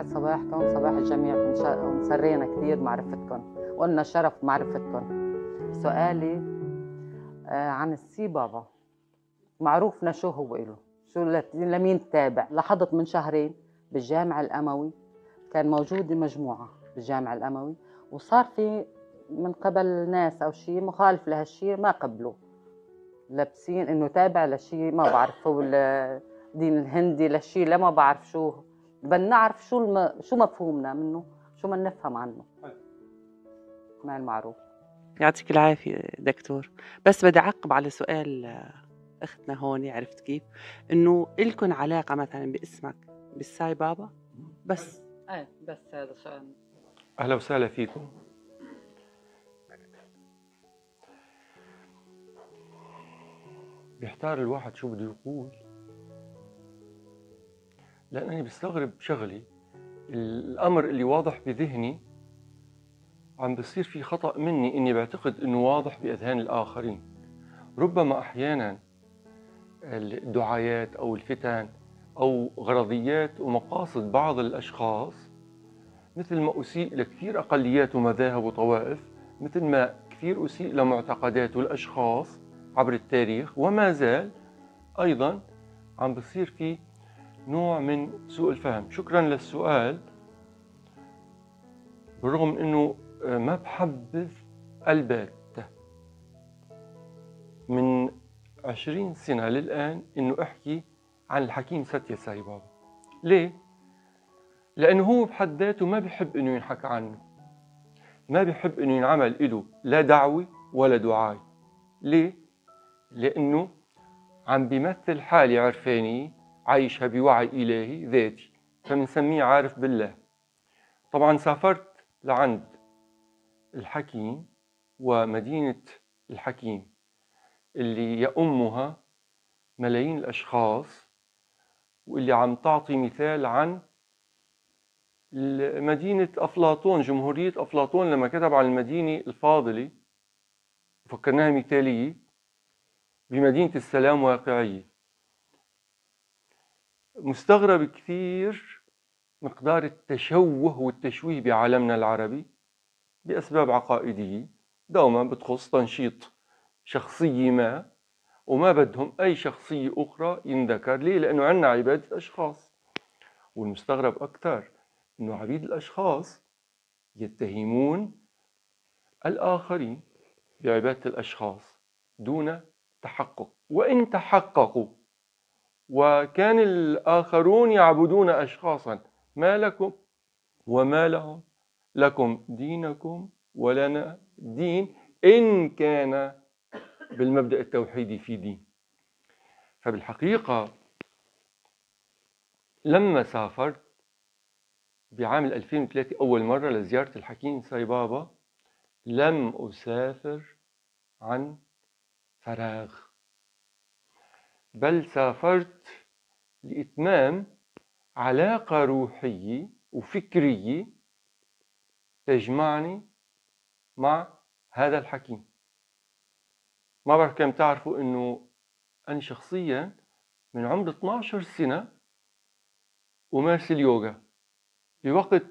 يسعد صباحكم صباح الجميع ومسرينا كثير معرفتكم وقلنا شرف معرفتكم سؤالي آه، عن السي بابا معروفنا شو هو له شو لمين تابع لاحظت من شهرين بالجامع الأموي كان موجود مجموعة بالجامع الأموي وصار في من قبل ناس أو شيء مخالف لهالشيء ما قبلوا لابسين إنه تابع لشيء ما بعرف هو الدين الهندي لشيء لا ما بعرف شو بدنا نعرف شو الم... شو مفهومنا منه شو ما نفهم عنه طيب. ما المعروف يعطيك العافية دكتور بس بدي أعقب على سؤال آه، أختنا هون عرفت كيف إنه إلكن علاقة مثلا باسمك بالساي بابا بس ايه بس هذا سؤال أهلا وسهلا فيكم بيحتار الواحد شو بده يقول لانني بستغرب شغلي الامر اللي واضح بذهني عم بصير في خطا مني اني بعتقد انه واضح باذهان الاخرين ربما احيانا الدعايات او الفتن او غرضيات ومقاصد بعض الاشخاص مثل ما اسيء لكثير اقليات ومذاهب وطوائف مثل ما كثير اسيء لمعتقدات والاشخاص عبر التاريخ وما زال ايضا عم بصير في نوع من سوء الفهم شكرا للسؤال بالرغم انه آه، ما بحبذ البات من عشرين سنة للآن انه احكي عن الحكيم ساتيا ساي بابا ليه؟ لأنه هو بحد ذاته ما بحب انه ينحكى عنه ما بحب انه ينعمل له لا دعوة ولا دعاء ليه؟ لأنه عم بيمثل حالة عرفانية عايشها بوعي إلهي ذاتي فبنسميه عارف بالله طبعا سافرت لعند الحكيم ومدينة الحكيم اللي يأمها ملايين الأشخاص واللي عم تعطي مثال عن مدينة أفلاطون جمهورية أفلاطون لما كتب عن المدينة الفاضلة فكرناها مثالية بمدينة السلام واقعية مستغرب كثير مقدار التشوه والتشويه بعالمنا العربي بأسباب عقائدية دوما بتخص تنشيط شخصية ما وما بدهم أي شخصية أخرى ينذكر ليه؟ لأنه عندنا عبادة أشخاص والمستغرب أكثر أنه عبيد الأشخاص يتهمون الآخرين بعبادة الأشخاص دون تحقق وإن تحققوا وكان الآخرون يعبدون أشخاصا ما لكم وما لهم لكم دينكم ولنا دين إن كان بالمبدأ التوحيدي في دين فبالحقيقة لما سافرت بعام 2003 أول مرة لزيارة الحكيم ساي بابا لم أسافر عن فراغ بل سافرت لإتمام علاقة روحية وفكرية تجمعني مع هذا الحكيم ما بعرف كم تعرفوا انه انا شخصيا من عمر 12 سنة أمارس اليوغا بوقت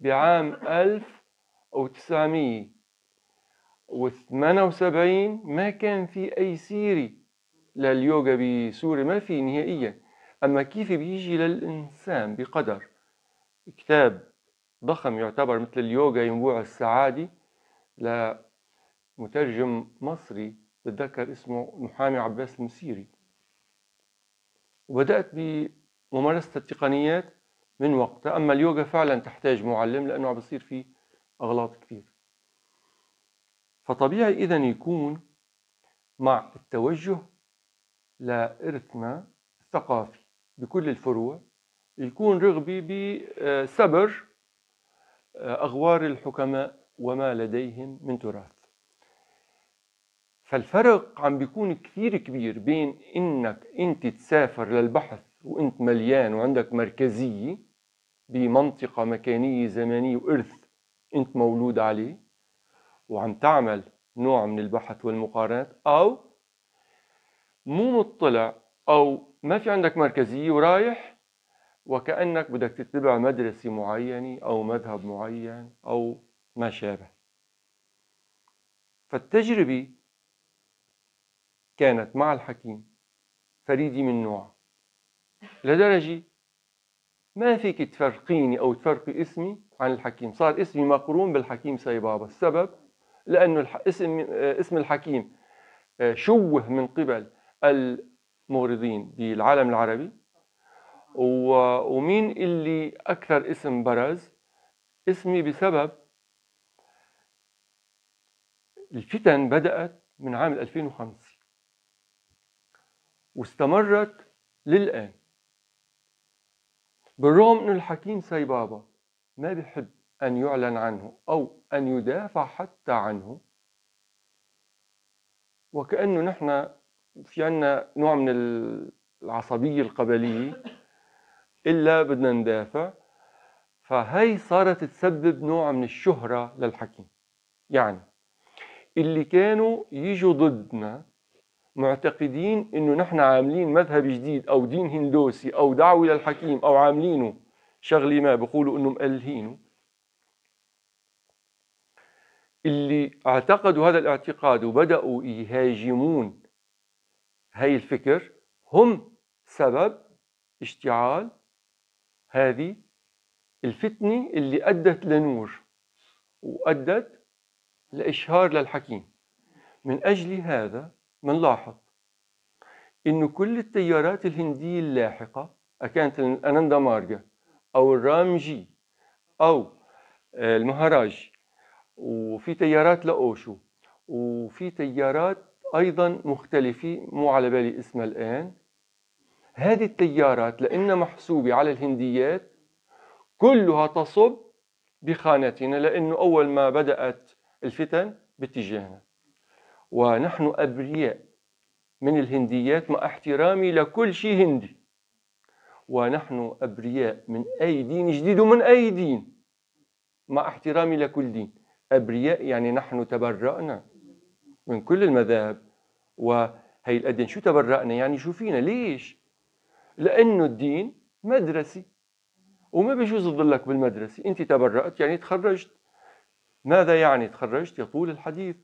بعام 1978 ما كان في أي سيري لليوغا بصورة ما في نهائيا أما كيف بيجي للإنسان بقدر كتاب ضخم يعتبر مثل اليوغا ينبوع السعادي لمترجم مصري بتذكر اسمه محامي عباس المسيري وبدأت بممارسة التقنيات من وقتها أما اليوغا فعلا تحتاج معلم لأنه عم بصير فيه أغلاط كثير فطبيعي إذا يكون مع التوجه لإرثنا الثقافي بكل الفروع يكون رغبي بسبر آه، أغوار الحكماء وما لديهم من تراث فالفرق عم بيكون كثير كبير بين انك انت تسافر للبحث وانت مليان وعندك مركزية بمنطقة مكانية زمنية وإرث انت مولود عليه وعم تعمل نوع من البحث والمقارنات أو مو مطلع او ما في عندك مركزيه ورايح وكانك بدك تتبع مدرسه معينه او مذهب معين او ما شابه فالتجربه كانت مع الحكيم فريده من نوعها لدرجه ما فيك تفرقيني او تفرقي اسمي عن الحكيم صار اسمي مقرون بالحكيم ساي بابا السبب لانه اسم اسم الحكيم آه، شوه من قبل الموردين بالعالم العربي ومين اللي أكثر اسم برز اسمي بسبب الفتن بدأت من عام 2005 واستمرت للآن بالرغم أن الحكيم سي بابا ما بحب أن يعلن عنه أو أن يدافع حتى عنه وكأنه نحن في عنا نوع من العصبية القبلية إلا بدنا ندافع فهي صارت تسبب نوع من الشهرة للحكيم يعني اللي كانوا يجوا ضدنا معتقدين انه نحن عاملين مذهب جديد او دين هندوسي او دعوه للحكيم او عاملينه شغله ما بقولوا انه مألهينه اللي اعتقدوا هذا الاعتقاد وبداوا يهاجمون هاي الفكر هم سبب اشتعال هذه الفتنة اللي أدت لنور وأدت لإشهار للحكيم من أجل هذا منلاحظ إنه كل التيارات الهندية اللاحقة أكانت الأناندا مارجا أو الرامجي أو آه، المهاراج وفي تيارات لأوشو وفي تيارات أيضا مختلفه مو على بالي اسمها الآن هذه التيارات لأنها محسوبة على الهنديات كلها تصب بخانتنا لأنه أول ما بدأت الفتن باتجاهنا ونحن أبرياء من الهنديات مع احترامي لكل شيء هندي ونحن أبرياء من أي دين جديد ومن أي دين مع احترامي لكل دين أبرياء يعني نحن تبرأنا من كل المذاهب وهي الأديان شو تبرأنا يعني شو فينا ليش لأنه الدين مدرسي وما بيجوز تضلك بالمدرسة أنت تبرأت يعني تخرجت ماذا يعني تخرجت يطول الحديث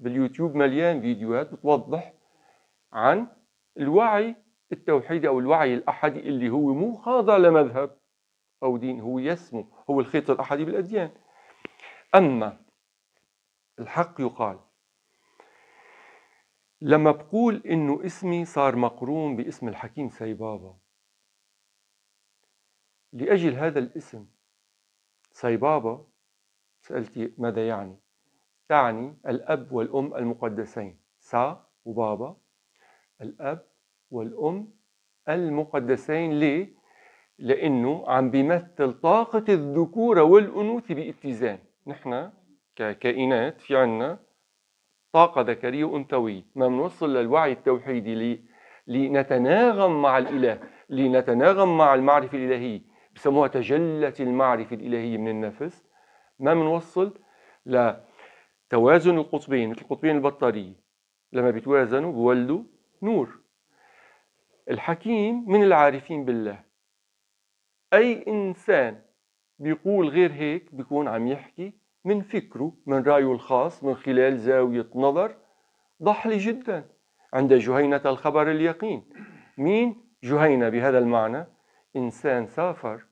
باليوتيوب مليان فيديوهات بتوضح عن الوعي التوحيدي أو الوعي الأحدي اللي هو مو خاضع لمذهب أو دين هو يسمو هو الخيط الأحدي بالأديان أما الحق يقال لما بقول انه اسمي صار مقرون باسم الحكيم ساي بابا لأجل هذا الاسم ساي بابا سألتي ماذا يعني تعني الأب والأم المقدسين سا وبابا الأب والأم المقدسين ليه؟ لأنه عم بيمثل طاقة الذكورة والأنوثة باتزان نحن ككائنات في عنا طاقة ذكرية وأنثوية ما بنوصل للوعي التوحيدي لي لنتناغم مع الإله لنتناغم مع المعرفة الإلهية بسموها تجلة المعرفة الإلهية من النفس ما بنوصل لتوازن القطبين مثل قطبين البطارية لما بيتوازنوا بولدوا نور الحكيم من العارفين بالله أي إنسان بيقول غير هيك بيكون عم يحكي من فكره من رأيه الخاص من خلال زاوية نظر ضحلة جدا عند جهينة الخبر اليقين مين جهينة بهذا المعنى إنسان سافر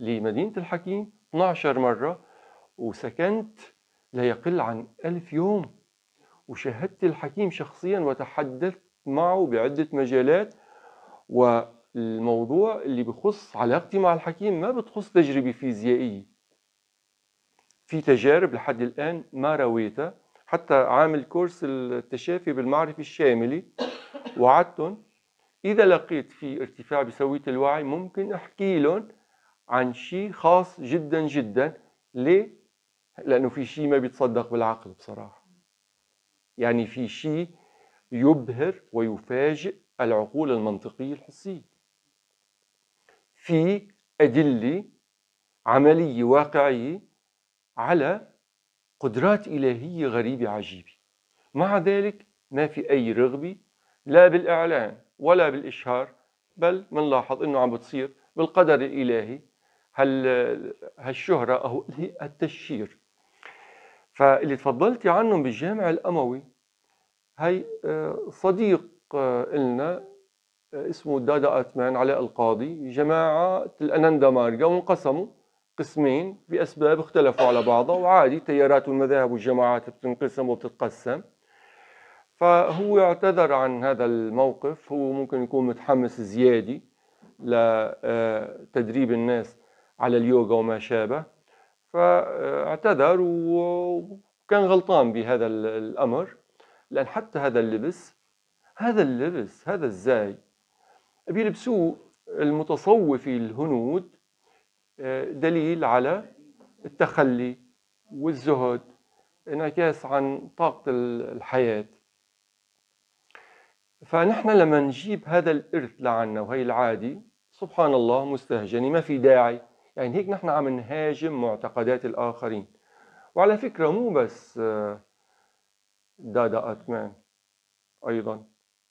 لمدينة الحكيم 12 مرة وسكنت لا يقل عن ألف يوم وشاهدت الحكيم شخصيا وتحدثت معه بعدة مجالات والموضوع اللي بخص علاقتي مع الحكيم ما بتخص تجربة فيزيائية في تجارب لحد الآن ما رويتها حتى عامل كورس التشافي بالمعرفه الشاملي وعدتهم إذا لقيت في ارتفاع بسوية الوعي ممكن أحكي لهم عن شيء خاص جدا جدا ليه؟ لأنه في شيء ما بيتصدق بالعقل بصراحة يعني في شيء يبهر ويفاجئ العقول المنطقية الحسية في أدلة عملية واقعية على قدرات إلهية غريبة عجيبة مع ذلك ما في أي رغبة لا بالإعلان ولا بالإشهار بل منلاحظ أنه عم بتصير بالقدر الإلهي هال هالشهرة أو التشهير فاللي تفضلتي عنهم بالجامع الأموي هي آه، صديق آه، إلنا آه، اسمه دادا أتمان علاء القاضي جماعة الأنندا مارجا وانقسموا قسمين بأسباب اختلفوا على بعضها وعادي تيارات والمذاهب والجماعات بتنقسم وبتتقسم فهو اعتذر عن هذا الموقف هو ممكن يكون متحمس زيادي لتدريب آه، الناس على اليوغا وما شابه فاعتذر وكان غلطان بهذا الأمر لأن حتى هذا اللبس هذا اللبس هذا الزاي بيلبسوه المتصوفي الهنود دليل على التخلي والزهد انعكاس عن طاقة الحياة فنحن لما نجيب هذا الإرث لعنا وهي العادي سبحان الله مستهجني ما في داعي يعني هيك نحن عم نهاجم معتقدات الآخرين وعلى فكرة مو بس آه، دادا أتمان أيضا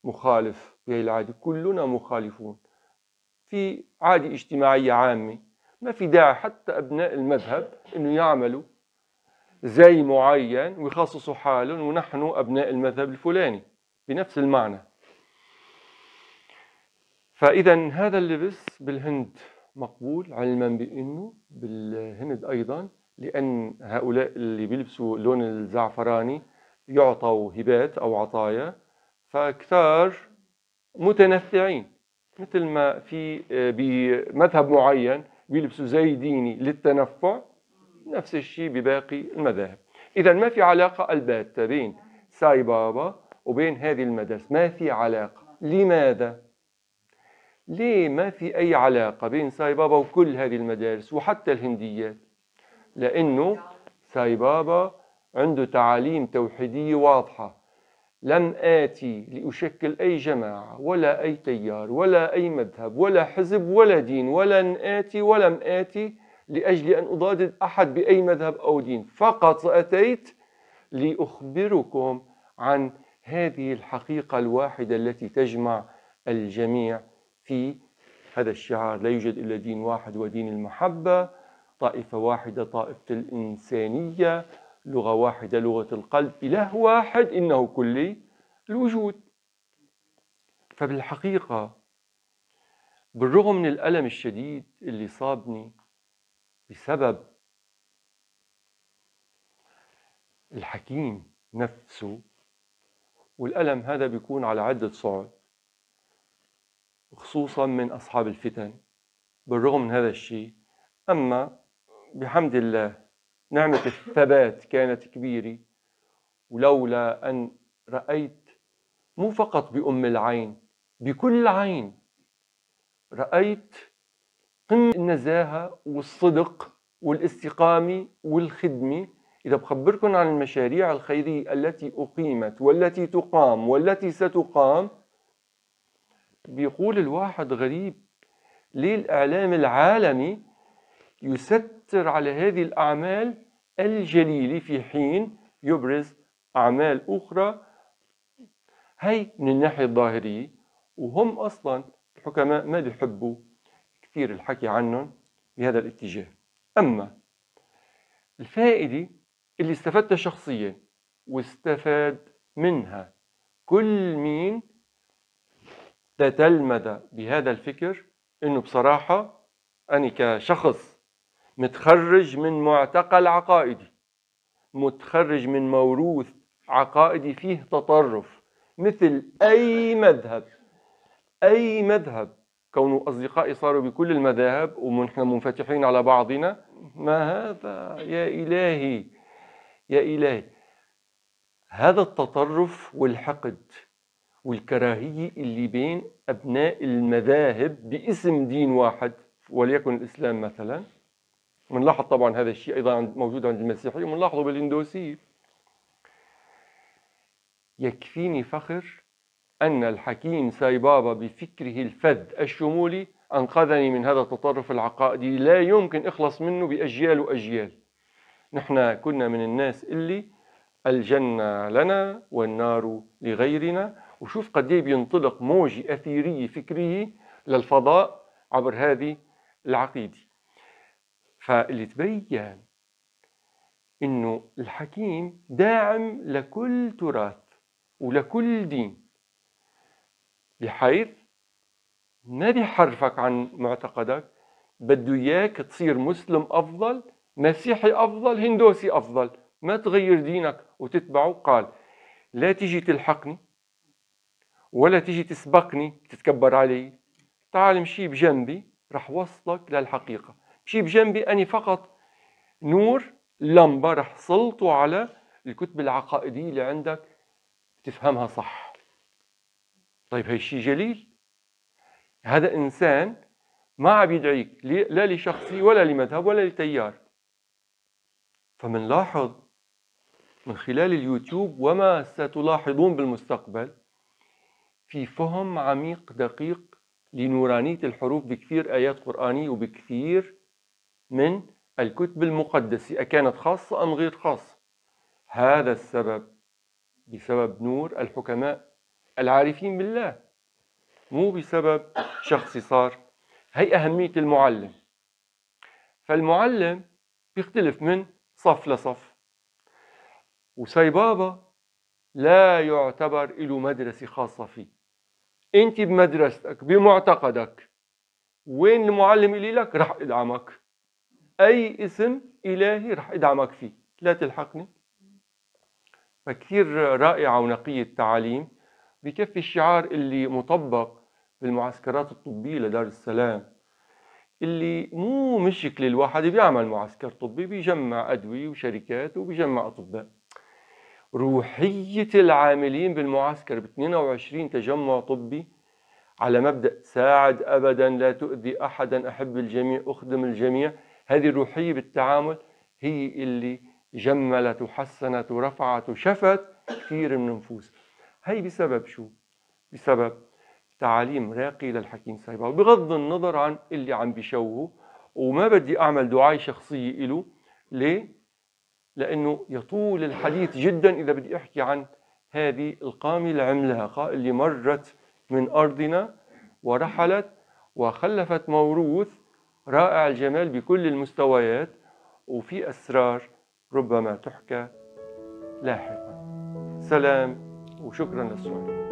مخالف بهي العادة كلنا مخالفون في عادة اجتماعية عامة ما في داعي حتى أبناء المذهب أنه يعملوا زي معين ويخصصوا حالهم ونحن أبناء المذهب الفلاني بنفس المعنى فإذا هذا اللبس بالهند مقبول علما بأنه بالهند أيضا لأن هؤلاء اللي بيلبسوا لون الزعفراني يعطوا هبات أو عطايا فكثار متنفعين مثل ما في بمذهب معين بيلبسوا زي ديني للتنفع نفس الشيء بباقي المذاهب إذا ما في علاقة الباتة بين ساي بابا وبين هذه المدرسة ما في علاقة لماذا؟ ليه ما في أي علاقة بين ساي بابا وكل هذه المدارس وحتى الهنديات لأنه ساي بابا عنده تعاليم توحيدية واضحة لن آتي لأشكل أي جماعة ولا أي تيار ولا أي مذهب ولا حزب ولا دين ولن آتي ولم آتي لأجل أن أضادد أحد بأي مذهب أو دين فقط أتيت لأخبركم عن هذه الحقيقة الواحدة التي تجمع الجميع في هذا الشعار لا يوجد إلا دين واحد ودين المحبة طائفة واحدة طائفة الإنسانية لغة واحدة لغة القلب إله واحد إنه كلي الوجود فبالحقيقة بالرغم من الألم الشديد اللي صابني بسبب الحكيم نفسه والألم هذا بيكون على عدة صعد خصوصا من أصحاب الفتن بالرغم من هذا الشيء أما بحمد الله نعمة الثبات كانت كبيرة ولولا أن رأيت مو فقط بأم العين بكل عين رأيت قمة النزاهة والصدق والاستقامة والخدمة إذا بخبركم عن المشاريع الخيرية التي أقيمت والتي تقام والتي ستقام بيقول الواحد غريب ليه الإعلام العالمي يستر يؤثر على هذه الأعمال الجليلة في حين يبرز أعمال أخرى هي من الناحية الظاهرية وهم أصلا الحكماء ما بيحبوا كثير الحكي عنهم بهذا الاتجاه أما الفائدة اللي استفدتها شخصيا واستفاد منها كل مين تتلمذ بهذا الفكر انه بصراحة أنا كشخص متخرج من معتقل عقائدي متخرج من موروث عقائدي فيه تطرف مثل أي مذهب أي مذهب كون أصدقائي صاروا بكل المذاهب ونحن منفتحين على بعضنا ما هذا يا إلهي يا إلهي هذا التطرف والحقد والكراهية اللي بين أبناء المذاهب باسم دين واحد وليكن الإسلام مثلاً بنلاحظ طبعا هذا الشيء أيضا موجود عند المسيحيين وبنلاحظه بالهندوسيه يكفيني فخر أن الحكيم ساي بابا بفكره الفذ الشمولي أنقذني من هذا التطرف العقائدي لا يمكن إخلص منه بأجيال وأجيال نحن كنا من الناس اللي الجنة لنا والنار لغيرنا وشوف قد ايه بينطلق موجة أثيرية فكرية للفضاء عبر هذه العقيدة فاللي تبين انه الحكيم داعم لكل تراث ولكل دين بحيث ما بيحرفك عن معتقدك بده اياك تصير مسلم افضل مسيحي افضل هندوسي افضل ما تغير دينك وتتبعه قال لا تجي تلحقني ولا تجي تسبقني تتكبر علي تعال امشي بجنبي رح وصلك للحقيقه شيء بجنبي أني فقط نور لمبة رح سلطوا على الكتب العقائدية اللي عندك تفهمها صح طيب هي شيء جليل هذا إنسان ما عم يدعيك لا لشخصي ولا لمذهب ولا لتيار فمنلاحظ من خلال اليوتيوب وما ستلاحظون بالمستقبل في فهم عميق دقيق لنورانية الحروف بكثير آيات قرآنية وبكثير من الكتب المقدسة أكانت خاصة أم غير خاصة هذا السبب بسبب نور الحكماء العارفين بالله مو بسبب شخصي صار هي أهمية المعلم فالمعلم بيختلف من صف لصف وسي بابا لا يعتبر له مدرسة خاصة فيه انت بمدرستك بمعتقدك وين المعلم اللي لك رح ادعمك اي اسم الهي رح ادعمك فيه لا تلحقني فكثير رائعه ونقيه التعاليم بكفي الشعار اللي مطبق بالمعسكرات الطبيه لدار السلام اللي مو مشكله الواحد بيعمل معسكر طبي بيجمع ادويه وشركات وبيجمع اطباء روحيه العاملين بالمعسكر ب 22 تجمع طبي على مبدا ساعد ابدا لا تؤذي احدا احب الجميع اخدم الجميع هذه الروحية بالتعامل هي اللي جملت وحسنت ورفعت وشفت كثير من النفوس هي بسبب شو؟ بسبب تعاليم راقي للحكيم سايبا بغض النظر عن اللي عم بيشوهه وما بدي أعمل دعاية شخصية إله ليه؟ لأنه يطول الحديث جدا إذا بدي أحكي عن هذه القامة العملاقة اللي مرت من أرضنا ورحلت وخلفت موروث رائع الجمال بكل المستويات وفي أسرار ربما تحكى لاحقا سلام وشكرا للسؤال